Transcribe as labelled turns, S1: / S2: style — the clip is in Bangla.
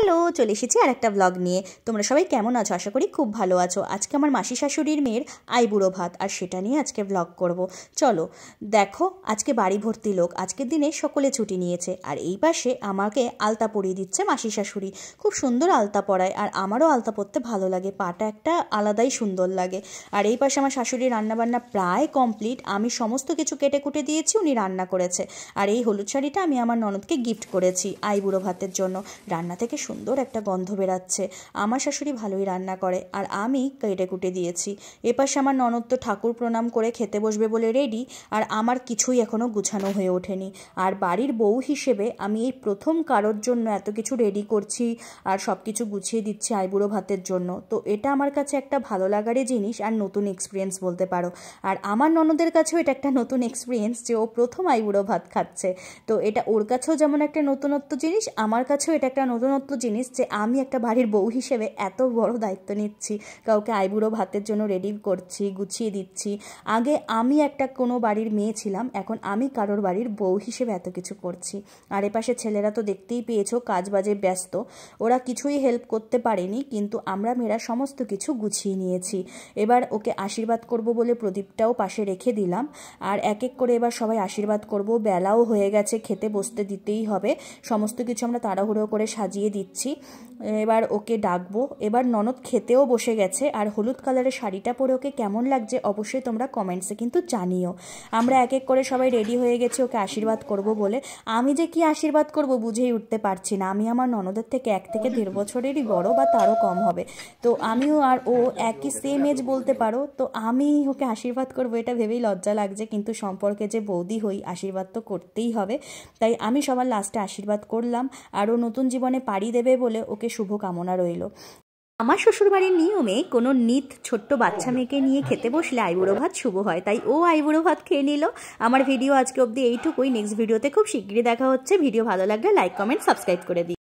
S1: হ্যালো চলে এসেছি আর একটা ব্লগ নিয়ে তোমরা সবাই কেমন আছো আশা করি খুব ভালো আছো আজকে আমার মাসি শাশুড়ির মেয়ের আইবুড়ো ভাত আর সেটা নিয়ে আজকে ব্লগ করব চলো দেখো আজকে বাড়ি ভর্তি লোক আজকের দিনে সকলে ছুটি নিয়েছে আর এই পাশে আমাকে আলতা পরিয়ে দিচ্ছে মাসি শাশুড়ি খুব সুন্দর আলতা পরায় আর আমারও আলতা পরতে ভালো লাগে পাটা একটা আলাদাই সুন্দর লাগে আর এই পাশে আমার শাশুড়ি রান্নাবান্না প্রায় কমপ্লিট আমি সমস্ত কিছু কেটে কুটে দিয়েছি উনি রান্না করেছে আর এই হলুদ শাড়িটা আমি আমার ননদকে গিফট করেছি আইবুড়ো ভাতের জন্য রান্না থেকে সুন্দর একটা গন্ধ বেরাচ্ছে আমার শাশুড়ি ভালোই রান্না করে আর আমি কেটে কুটে দিয়েছি এপাশে আমার ননদ তো ঠাকুর প্রণাম করে খেতে বসবে বলে রেডি আর আমার কিছুই এখনও গুছানো হয়ে ওঠেনি আর বাড়ির বউ হিসেবে আমি এই প্রথম কারোর জন্য এত কিছু রেডি করছি আর সব কিছু গুছিয়ে দিচ্ছি আইবুড়ো ভাতের জন্য তো এটা আমার কাছে একটা ভালো লাগারই জিনিস আর নতুন এক্সপিরিয়েন্স বলতে পারো আর আমার ননদের কাছেও এটা একটা নতুন এক্সপিরিয়েন্স যে ও প্রথম আইবুড়ো ভাত খাচ্ছে তো এটা ওর কাছেও যেমন একটা নতুনত্ব জিনিস আমার কাছেও এটা একটা নতুনত্ব জিনিস যে আমি একটা বাড়ির বউ হিসেবে এত বড় দায়িত্ব নিচ্ছি কাউকে আইবুড়ো ভাতের জন্য রেডি করছি গুছিয়ে দিচ্ছি আগে আমি একটা কোনো বাড়ির মেয়ে ছিলাম এখন আমি কারোর বাড়ির বউ হিসেবে এত কিছু করছি আর এপাশে ছেলেরা তো দেখতেই পেয়েছো কাজ বাজে ব্যস্ত ওরা কিছুই হেল্প করতে পারেনি কিন্তু আমরা মেয়েরা সমস্ত কিছু গুছিয়ে নিয়েছি এবার ওকে আশীর্বাদ করব বলে প্রদীপটাও পাশে রেখে দিলাম আর এক এক করে এবার সবাই আশীর্বাদ করব বেলাও হয়ে গেছে খেতে বসতে দিতেই হবে সমস্ত কিছু আমরা তাড়াহুড়ো করে সাজিয়ে দিচ্ছি দিচ্ছি এবার ওকে ডাকবো এবার ননদ খেতেও বসে গেছে আর হলুদ কালারের শাড়িটা পরে ওকে কেমন লাগছে অবশ্যই তোমরা কমেন্টসে কিন্তু জানিও আমরা এক হ্যাঁ। এক করে সবাই রেডি হয়ে গেছি ওকে আশীর্বাদ করব বলে আমি যে কি আশীর্বাদ করব বুঝেই উঠতে পারছি না আমি আমার ননদের থেকে এক থেকে দেড় বছরেরই বড় বা তারও কম হবে তো আমিও আর ও একই সেম এজ বলতে পারো তো আমি ওকে আশীর্বাদ করব এটা ভেবেই লজ্জা লাগছে কিন্তু সম্পর্কে যে বৌদি হই আশীর্বাদ তো করতেই হবে তাই আমি সবার লাস্টে আশীর্বাদ করলাম আরও নতুন জীবনে পাড়ি দেবে বলে ওকে শুভকামনা রইল আমার শ্বশুরবাড়ির নিয়মে কোনো নিত ছোট্ট বাচ্চা মেয়েকে নিয়ে খেতে বসলে আইবুড়ো ভাত শুভ হয় তাই ও আইবুড়ো ভাত খেয়ে নিল আমার ভিডিও আজকে অবধি এইটুকুই নেক্সট ভিডিওতে খুব শীঘ্রই দেখা হচ্ছে ভিডিও ভালো লাগলে লাইক কমেন্ট সাবস্ক্রাইব করে দিই